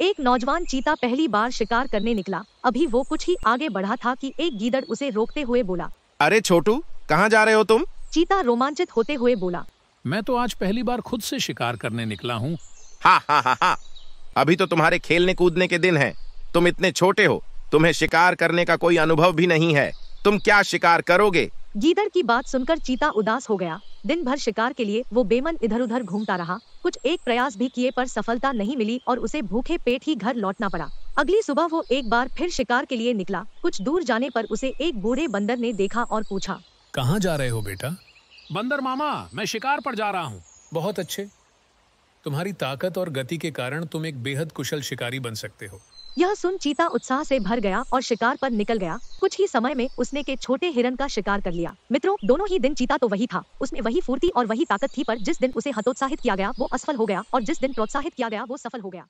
एक नौजवान चीता पहली बार शिकार करने निकला अभी वो कुछ ही आगे बढ़ा था कि एक गीदड़ उसे रोकते हुए बोला अरे छोटू कहाँ जा रहे हो तुम चीता रोमांचित होते हुए बोला मैं तो आज पहली बार खुद से शिकार करने निकला हूँ हाँ हाँ हाँ हाँ अभी तो तुम्हारे खेलने कूदने के दिन है तुम इतने छोटे हो तुम्हें शिकार करने का कोई अनुभव भी नहीं है तुम क्या शिकार करोगे गीदड़ की बात सुनकर चीता उदास हो गया दिन भर शिकार के लिए वो बेमन इधर उधर घूमता रहा कुछ एक प्रयास भी किए पर सफलता नहीं मिली और उसे भूखे पेट ही घर लौटना पड़ा अगली सुबह वो एक बार फिर शिकार के लिए निकला कुछ दूर जाने पर उसे एक बूढ़े बंदर ने देखा और पूछा कहाँ जा रहे हो बेटा बंदर मामा मैं शिकार पर जा रहा हूँ बहुत अच्छे तुम्हारी ताकत और गति के कारण तुम एक बेहद कुशल शिकारी बन सकते हो यह सुन चीता उत्साह से भर गया और शिकार पर निकल गया कुछ ही समय में उसने के छोटे हिरन का शिकार कर लिया मित्रों दोनों ही दिन चीता तो वही था उसमें वही फुर्ती और वही ताकत थी पर जिस दिन उसे हतोत्साहित किया गया वो असफल हो गया और जिस दिन प्रोत्साहित किया गया वो सफल हो गया